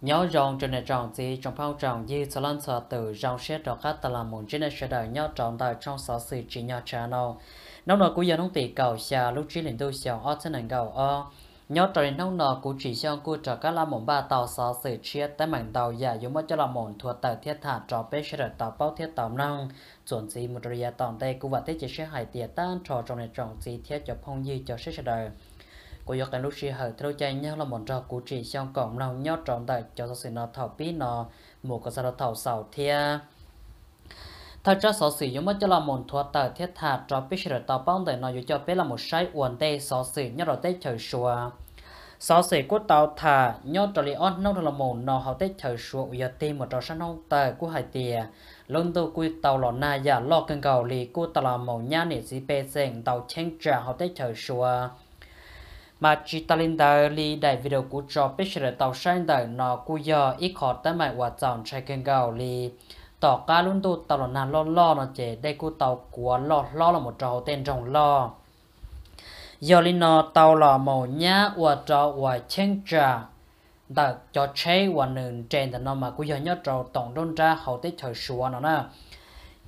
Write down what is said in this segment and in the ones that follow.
nhớ rong trên nền rong gì trong phong tròn như số lần sở từ rong xét đó khác là một trên này sẽ đợi nhớ tròn đời trong sở sự chỉ nhớ channel nấu nồi của giờ nông tỷ cầu xa lúc chỉ lên tôi xào ở trên này cầu ở nhớ trời nông nồi của chỉ xong của trở các là một ba tàu sở sự chia tới mảng tàu giả giống mất cho là một thuộc tàu thiết thả trò bế sẽ đợi tàu bao thiết tàu năng chuẩn gì một thời tàu tòn đây cũng và thế chỉ sẽ hải tiệt tan trò trong nền tròn gì thiết cho phong như cho sẽ đợi bộ giọt tên lúc xì hở theo chạy nhau là một trò cụ trì trong cổng nào nhó tròn đại cho sự nó thảo bí nó một cái sao thảo sảo thia thật ra sở sử dụng mất cho là một thuật tờ thiết thà cho biết sự tạo bóng để nó dù cho biết là một sai uẩn tê sở sử nhớ là tết trời xùa sở sử của tàu thà nhớ cho lý on nông là một nó hậu tết trời xùa giờ tìm một trò sanh nông tờ của hai tìa luôn tôi quy tàu lò na giả lo cần cầu lì cú tàu là một nhá nè gì bê dành tàu chen trả hậu tết trời xùa mà chỉ ta linh đời li đại video của cho biết sẽ tàu sang đời nó cú giờ ít khó tới mày quả chọn chạy kênh gạo li tỏ cá luôn tu tàu là lo lo nó chế đây cú tàu của lo lo là một trò tên trong lo giờ li nó tàu là màu nhá quả trò quả chen trà đặc cho chế quả nền trên thì nó mà cú giờ nhớ trò tổng đôn ra hậu tết thời xưa nó nè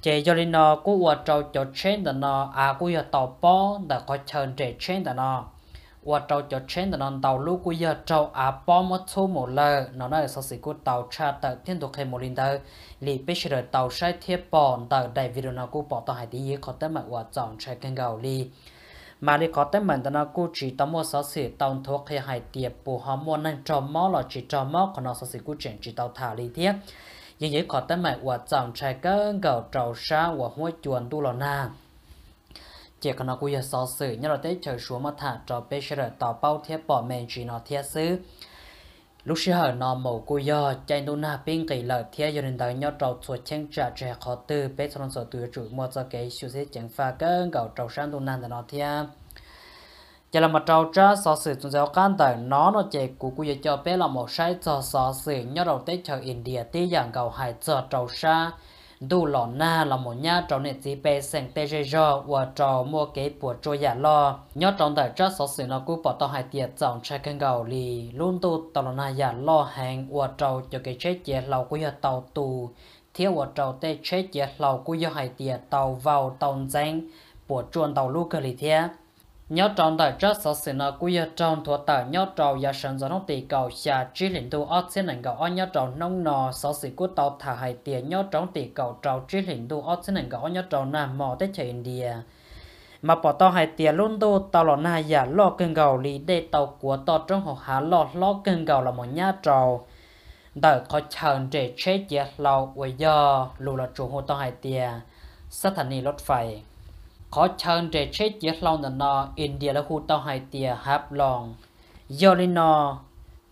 chế giờ li nó cú quả trò cho trên thì nó à cú giờ tàu bó đặc có chân trên trên thì nó ว่าเราจะเช่นนอนเตาลูกกูเยอะเราอาป้อมทุ่มเลยนอนได้สักสิกูเตาชาเตอเทียนตัวเคมลินเตอร์หลีไปเฉลยเตาใช้เทียบปอนเตอได้วิดีโอนากูปอต่อหายดีขอเต็มว่าจองใช้กันเกาหลีมาลีขอเต็มเหมือนตนากูจีตมัวสักสิตอนทุกเคหายเตียบปูหอมมวนั่งจอมมอหลอจีจอมมอขอนอสักสิกูเจงจีเตาถาลีเทียยังยิ่งขอเต็มเหมือนว่าจองใช้กันเกาเตาชาว่าหัวจวนดูหลอนา chỉ cần nó cũng giờ so sử nhớ là tới chờ xuống mà thả cho bé sẽ là bao thiết bỏ mềm chỉ nó thiết xứ lúc xưa hở nó mổ cô giờ chạy đu na bên kỳ lợ thiết giờ nên tới nhớ trâu chuột chen trả trẻ khó tư bé cho nó từ chủ mua cho cái siêu xe chẳng pha cơn gạo trâu sang đu na là nó thiết chỉ là một trâu cha so sử chúng giáo can tới nó nó chạy của cô giờ cho bé là một sai cho so sử nhớ đầu tới chờ India tí dạng gạo hải cho trâu sang đủ lọ na là một nhà trong nền gì bề sang tây rê rô và trò mua cái bùa trôi giả lo nhớ trong thời trước số sự nó cũng bỏ tao hai tiệt trong trái cân gầu lì luôn tu tao là na giả lo hàng và trò cho cái chết chết lâu của nhà tàu tù thiếu và trò tê chết chết lâu của nhà hai tiệt tàu vào tàu danh bùa chuồn tàu lu cái lì thiệt nhớ trong đại trớ sở sự nó cũng ở trong thuộc tờ nhớ trong giờ sân giờ nông tỷ cầu xà chỉ linh tu ở trên nền cầu ở nhớ trong nông nò sở sự của tàu thả hải tiền nhớ trong tỷ cầu trong chỉ linh tu ở trên nền cầu ở nhớ trong nam mò tới chạy India mà bỏ tàu hải tiền luôn tu tàu lò na giả lo cơn cầu lì để tàu của tàu trong hồ hà lo lo cơn cầu là một nhớ trong đời có chờn để chế chết lâu bây giờ lù là chủ hồ tàu hải tiền sát thành r ถไฟขอเชิญเดชเชตยลองนนออินเดียและคูต่อไฮเตียฮับลองยอรินอ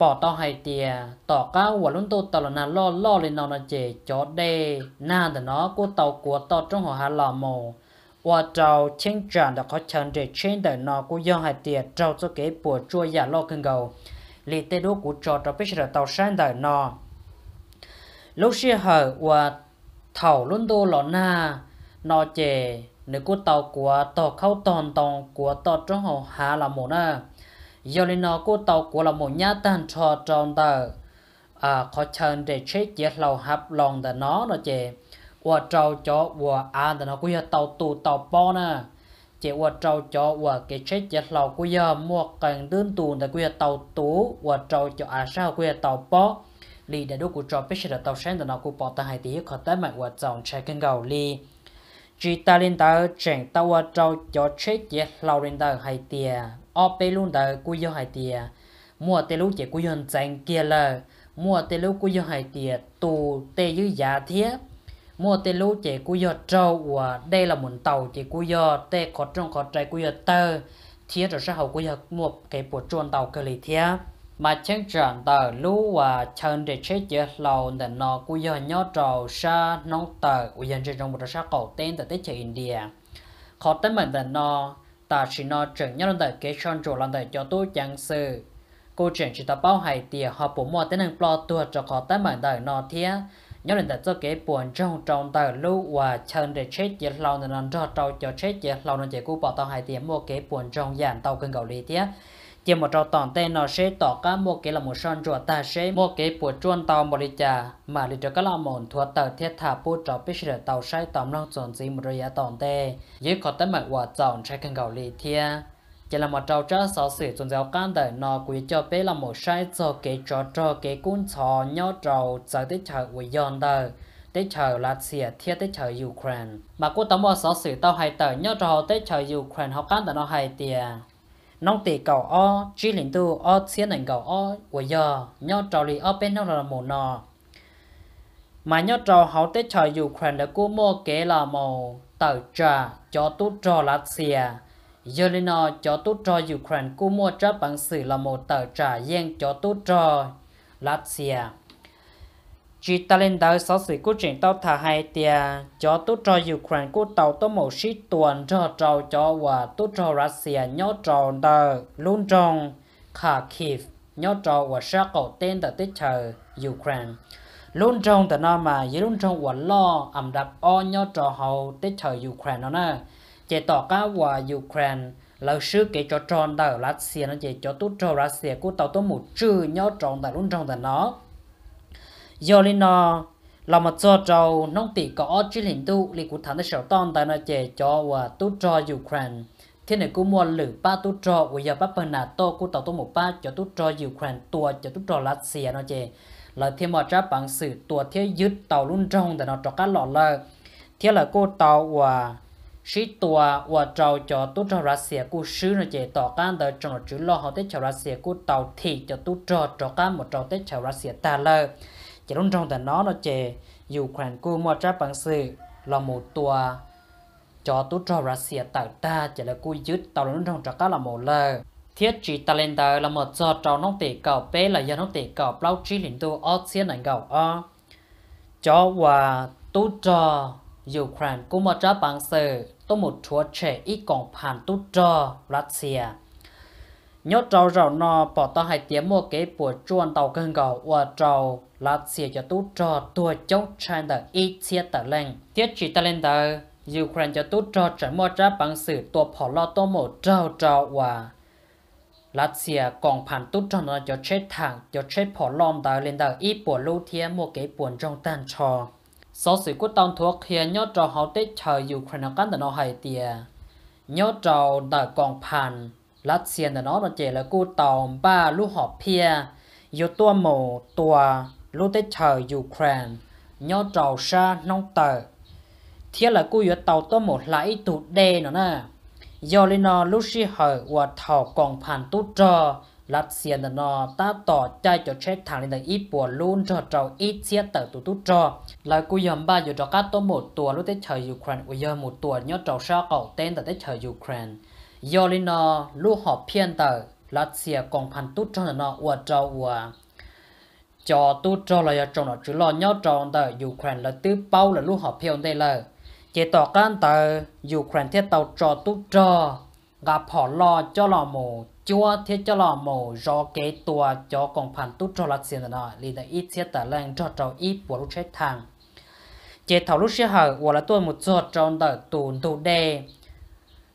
ปอต่อไฮเตียต่อก้าวลุนตัตลนาล่อล่อเลยนอนเจจอดเดนาเตนอกูเตากัวต่อจงหัวฮาลาโมว่าเจ้าเชิงจานแต่เขาเชิญเดชเชนแต่นอกูย่อไฮเตียเจ้าจะเก็บปวดจ่วอย่าล่อขึ้นเกาลีเตดูกูจอดเราไปเฉลยเตาแซนแต่นอลูกเชี่ยเหอว่าเถ่าลุนตัหลอนาานอเจ nếu cô tàu của tàu khâu toàn tòn của tàu trong hồ hà là một nè do nên nó cô tàu của là một nhát tan trò tròn tờ à khó chân để chết chết lầu hấp lòng để nó nó chè của trâu chó của ăn để nó cứ giờ tàu tù tàu bò nè chỉ của trâu chó của cái chết chết lầu cứ giờ mua càng đơn tù để cứ giờ tàu tú của trâu chó à sao cứ giờ tàu bò li để đốt cô trâu biết sẽ là tàu sáng để nó cứ bỏ tay hai tí có tới mạnh của dòng chạy cân gầu li chỉ ta lên tờ chẳng tàu ở cho chết chết lâu lên tờ hai tia ở bê luôn tờ cú vô hai tia mua tê lúc chỉ cú yêu chẳng kia lờ mua tê lúc cú vô hai tia tù tê dư giả thiết mua tê lúc chỉ cú vô trâu ở đây là một tàu chỉ cú vô, tê có trong có trái cú vô, tờ thiết rồi sau cú vô mua cái bộ trôn tàu cơ lý thiết mà chân trần tờ lũ và chân để chế chế lâu để nó cú giờ nhó trầu sa nông tờ của dân trên trong một sa cầu tên tại tết chế India khó tên mình để nó ta chỉ nó trưởng nhó tờ kế chọn chủ lần tờ cho tu chân sư, cô trưởng chỉ ta bao hải tiền họ bổ mua tên hàng plo tua cho khó tên mình để nó thế nhó lần tờ cho kế buồn trong trong tờ lũ và chân để chế chế lâu để nó cho trầu cho chế chế lâu nó chỉ cú bỏ tao hải tiền mua kế buồn trong dàn tàu cơn gạo lý thế chỉ một trò tòn tên nó sẽ tỏ cả một cái là một son rùa ta sẽ một cái bộ chuông tàu một đi mà lịch cho các là mòn thua tờ thiết thả bộ trò biết sửa tàu sai tóm lòng chuẩn gì một rồi giá tòn tê dưới có tới mặt quả chọn sai cần gạo lì thia chỉ là một trò chơi sở sử chuẩn giáo can đời nó quý cho bé là một sai cho cái trò trò cái cuốn trò nhỏ trò giờ tới chờ của yon đời tới chờ là xỉa thiết tới chờ Ukraine mà cô tấm vào sở sử tao hay tờ nhớ trò tới chờ Ukraine học can đời nó hay tiền nông tỷ cầu o chỉ lĩnh tu o xiên nền cầu o của giờ nhau trò lì o bên nó là một nọ mà nhau trò hậu tết trời dù khoản là cô mua kế là màu tờ trà cho tu trò là xìa giờ lên nó cho tu trò Ukraine cô mua chấp bằng sử là một tờ trà giang cho tu trò Latvia chỉ ta lên đời sau sự cố chuyện tàu thả hai tia à, cho tốt cho Ukraine của tàu tốt một sĩ tuần cho trâu cho và tốt cho Russia nhớ trâu đờ luôn trong kharkiv nhớ nhó trâu và sát cầu tên đã tích chờ Ukraine luôn trong từ nó mà giữa luôn trong và lo ẩm đập o nhớ trâu hậu tiếp chờ Ukraine nó nè chỉ tỏ cá và Ukraine lão sư kể cho tròn đờ Russia nó chỉ cho tốt cho Russia của tàu tốt một chữ nhớ tròn đờ luôn trong từ nó giờ lên nó là một cho trâu nông tỷ có chỉ hình tu lì của thằng nó sợ tòn tại nó chè cho và tu cho Ukraine thế này cũng mua lử ba tu cho của giờ bắp bên to của tàu tôi một ba cho tu cho Ukraine tua cho tu cho Latvia nó chè là thêm một trái bằng sự tua thế dứt tàu luôn trong để nó cho các lọ lơ thế là cô tàu và sĩ tua và trâu cho tu cho latvia của sứ nó chè tỏ cá đời trong chữ lo họ tết chào latvia của tàu thì cho tu cho cho các một trò tết chào latvia ta lơ chỉ đúng trong tận nó nó chè Ukraine cô mua trái bằng sự là một tua cho tú cho Russia tạo ta chỉ là cô dứt tàu lớn trong trạc là một lờ thiết chỉ talenter là một giờ trò nông tỷ cầu bé là do nông tỷ cầu bao trí lĩnh tu ảnh cầu cho và tú cho Ukraine cũng một trái bằng sự tôi một chúa trẻ ít còn phản tú cho Russia nhốt trâu rau nó bỏ tao hai tiếng mua cái bùa chuồn tàu cơn gạo và trâu là xìa cho tú trò tua chốc trên tờ ít xìa tờ lên tiết chỉ tờ lên tờ Ukraine cho tú trò trở mua ra bằng sự tua bỏ lo tô mổ trâu trâu và là xìa còn phản tú trò nó cho chết thẳng cho chết bỏ lom tờ lên tờ ít bùa lưu thia mua cái bùa trong tan trò sau sự quyết tâm thuốc khiến nhốt trâu hậu tết chờ Ukraine cắn tờ nó hai tiền nhốt trâu tờ còn phản ลัดเซียนแต่เนาะเราเจแล้วกูตอมบ้าลูกหอบเพียอยู่ตัวหมูตัวลูกเตเชอร์ยูเครนย่อเจ้าชาน้องเตอเทียละกูอยู่เตาตัวหมูไหลตุดเดนเนาะยอลินอลูชิเหอวัดเถากองผ่านตู้จอลัดเซียนนอตาต่อใจจดเช็คทางในอีปวดลุ้นจอเจ้าอีเซียเตอตุตุจอแล้วกูยอมบ้าอยู่จอกัดตัวหมดตัวลูกเตเชอร์ยูเครนอุยอมหมดตัวยอดเจ้าชาเก่าเต้นแต่เตเชอร์ยูเครน do linh nó lu họ phiên tờ là xìa còn thành tút cho nó ua cho ua cho tút cho là trong nó chỉ lo nhau trong tờ Ukraine là tứ bao là lu họ phiên đây là chế tỏ can tờ Ukraine thiết tàu cho tút cho gặp họ lo cho lo mù chúa thiết cho lo mù do kế tua cho còn phản tút cho lạt xin nó lì đã ít thiết tờ lên cho trâu ít của lúc chết thằng chế thảo lúc xe hở của là tôi một giọt trong tờ tùn tù đê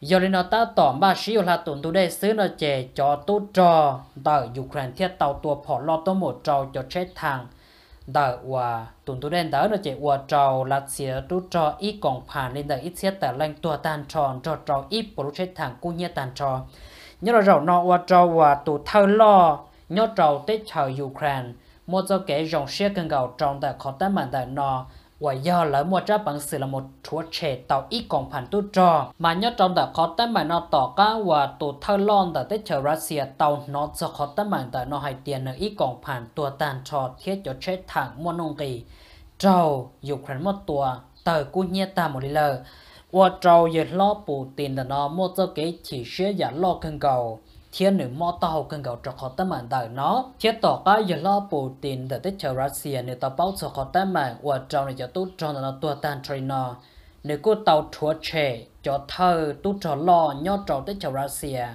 giờ lên nó ta tỏ ba sĩ là tổn tu đây xứ nó chè cho tu trò đợi Ukraine thiết tàu tua phỏ lo tàu một trò cho chết thằng đợi và tổn tu đây đỡ nó chè và trò là xía tu trò ít còn phản lên đợi ít xía tờ lên tua tàn tròn trò trò ít bổ chết thằng cu nhé tàn trò nhớ là rầu nó và trò và tụ thơ lo nhớ trò tết chờ Ukraine một cho kẻ dòng xe cần gạo trong đợi khó tán màn đợi nó và do lỡ mua trái bằng sự là một chúa trẻ tàu ít còn phản tu trò mà nhớ trong đã khó tới mà nó tỏ cá và tụ thơ lon đã tới chờ Russia tàu nó cho khó tới mà tại nó hay tiền nữa ít còn phản tua tàn trò thiết cho chết thẳng mua nông kỳ trâu Ukraine một tua tờ cu nhia ta một lờ và trâu giờ lo bù tiền là nó mua cho cái chỉ sẽ giả lo cân cầu thiên nữ mò tàu cần gạo trọc khó tâm mạng tại nó thiết tỏ cá giờ lo bù tin để tích chờ Russia nếu tàu báo cho khó tâm mạng và trong này cho tốt trong nó tua tàn trên nó nếu cô tàu chúa trẻ cho thơ tốt cho lo nhó trò tích chờ Russia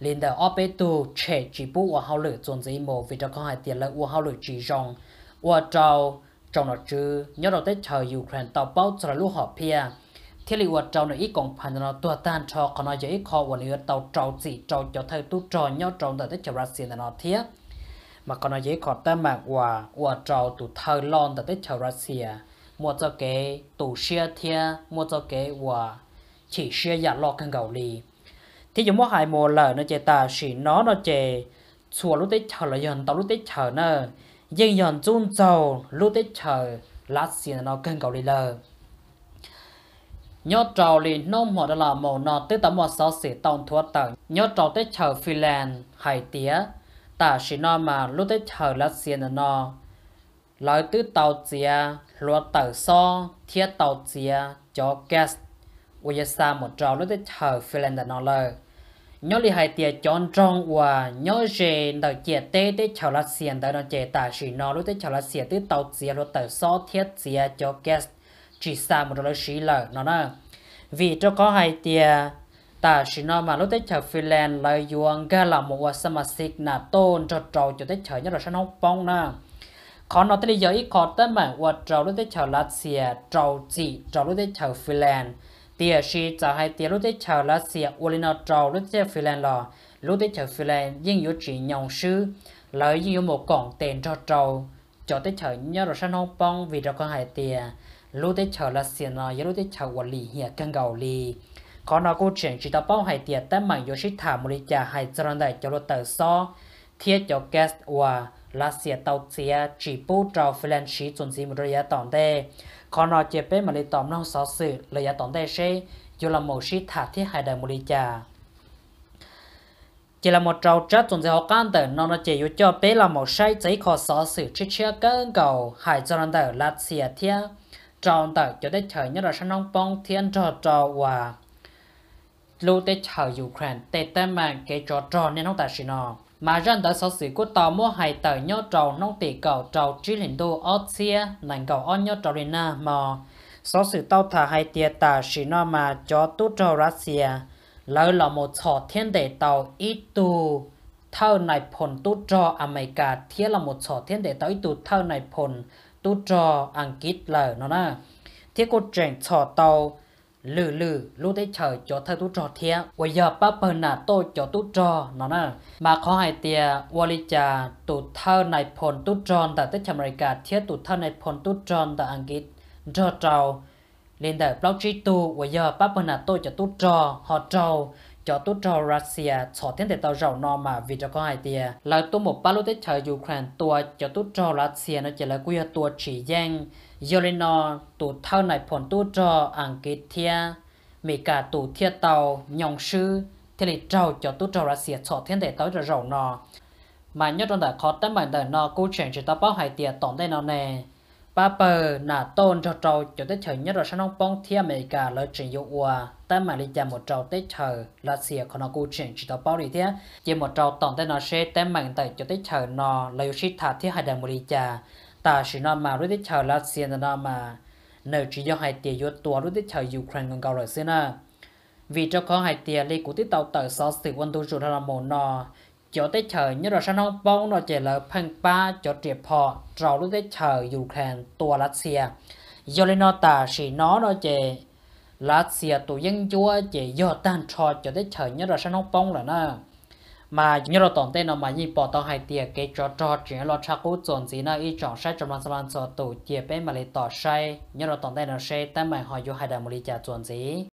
liền đào ốp bê tu trẻ chỉ bú và hao lửa dồn dây mồ vì cho con hai tiền lợi và hao lửa chỉ rong và trâu trong nó chứ nhớ đầu tết chờ Ukraine tàu báo cho là lúc họ pia thế li vật trâu này ít còn phần nó tua tan cho còn nó dễ khó và lừa tàu trâu gì trâu cho thay tu trò nhau trâu tại tới chợ xin nó thiết mà còn nó dễ khó ta mà quả quả trâu tu thay lon tại tới chợ xin mua cho cái tủ xe thiết mua cho cái quả chỉ xe giả lo cần gạo lì thì chúng mua hai mùa lở nó chỉ nó nó chè chùa lúc tới chợ là dần tàu lúc tới chợ nè dần dần chun trâu lúc tới chợ lát xin nó cần gạo nhớ trào lì nông mỏ đó là màu nọ tới tấm mỏ sáu sĩ tông thua tờ nhớ trào tới chờ phi lan hải tía ta chỉ nói mà lúc tới chờ là xiên nọ lời tứ tàu chia luật tờ so thiết tàu chia cho gas uy sa một trào lúc tới chờ phi lan nọ lời nhớ lì hải tía chọn trong và nhớ về đợi chia tê tới chờ là xiên tới nó chế ta chỉ nói lúc tới chờ là xiên tứ tàu chia luật tờ so thiết chia cho gas chỉ xa một đôi sĩ là nó nè vì cho có hai tia ta sĩ nó mà lúc tới chờ Finland lời yuang ga là một quả sama xịt nà tôn cho trầu cho tới chờ nhất là sân hông bông nè khó nó tới giờ ít khó tới mà quả trầu lúc tới chờ Latvia trầu chỉ trầu lúc tới chờ Finland tia sĩ cho hai tia lúc tới chờ Latvia nó trầu lúc tới Finland là lúc tới chờ Finland nhưng yếu chỉ nhòng sư lợi như một cọng tiền cho trầu cho tới chờ nhớ rồi sân hông bông vì cho có hai tia lúc tê chờ là xiên nó yê lô tê chờ quản lý hiệp cân gầu lì có nó cô chuyện chỉ tập bao hai tiệt tấm mảnh yếu sĩ thả một lý trả hai cho đại cho lô tờ so thiết cho gas và là xiết tàu xia chỉ bù trào phi lên sĩ chuẩn gì một rồi yá tổng tê có nó chế bế mà lý tổng nó xó sự lời yá tổng tê sĩ dù là một sĩ thả thiết hai đại một lý chỉ là một trâu chất tuần sẽ học can tờ nó nó chỉ yếu cho bé là một sai giấy khó xóa sự chết chia cơn cầu hải cho nó tờ lát xìa thia tròn tại cho tới chờ nhất là sang nông bông thiên trò trò và lưu tới chờ Ukraine tệ tệ mà cái trò trò nên nó tại xin nó mà dân đã sở sĩ của tàu mua hai tờ nhớ trầu nông tỷ cầu trầu trí lĩnh đô ở xia nành cầu ở nhớ trầu đến mà sở sĩ tàu thả hai tia tà sĩ nó mà cho tu trầu Russia lỡ là một sọ thiên đệ tàu ít tu thơ này phần tu trò America thiên là một sọ thiên đệ tàu ít tu thơ này phần tu trò ăn kít lờ nó nè thế cô trẻ trò tàu lử lử lúc đấy chờ cho thơ tu trò thế, bây giờ ba phần là tôi cho tu trò nó nè mà khó hai tia wali cha tu thơ này phồn tu tròn tại tết America thiết tu thơ này phồn tu tròn tại anh kít trò trầu lên đời blog chi tu bây giờ ba phần là tôi cho tu trò họ trầu cho tốt cho Russia cho tiến để tàu rầu no mà vì cho có hai tia là tôi một ba lô tết thời Ukraine tua cho tốt cho Russia nó chỉ là quy tua chỉ giang Yelena tụ thao này phồn tốt cho anh kia tia mỹ cả tụ tia tàu nhong sư thì lại trâu cho tốt cho Russia cho tiến để tàu rầu no mà nhớ trong đời khó tấm bản đời no câu chuyện chỉ tao báo hai tia tổng đây nó nè Papa nà tôn cho trâu cho tới thời nhất rồi sang ông bóng thi America lợi trình dụ ua tới mà đi chạm một trâu tới thời là xìa còn nó cụ chuyển chỉ tao bao đi thế chỉ một trâu tổng tới nó sẽ tới mạng tại cho tới thời nó là yêu sĩ thả thi hai đàn một đi chà ta chỉ nó mà lúc tới thời là xìa nó mà nơi chỉ do hai tiền yếu tua lúc tới thời Ukraine còn cao rồi xưa nè vì cho có hai tiền đi của tiếp tàu tới sáu sự quân tu chủ ra là một nó cho tới chờ như là sao nó bông nó chỉ là phần ba chỗ triệt họ rồi lúc tới chờ Ukraine tua Russia do lên nó ta chỉ nó nó chỉ Russia tụ dân chúa chỉ do tan trò chỗ tới chờ như là sao nó bông là nó mà như là tổng tên nó mà nhìn bỏ tao hai tia cái chỗ trò chuyện lo chắc cú chuẩn gì nó y chọn sai trong lan lan so tụ chia bên mà lấy tỏ sai như rồi tổng tên nó sai ta mày hỏi vô hai đại một lý trả chuẩn gì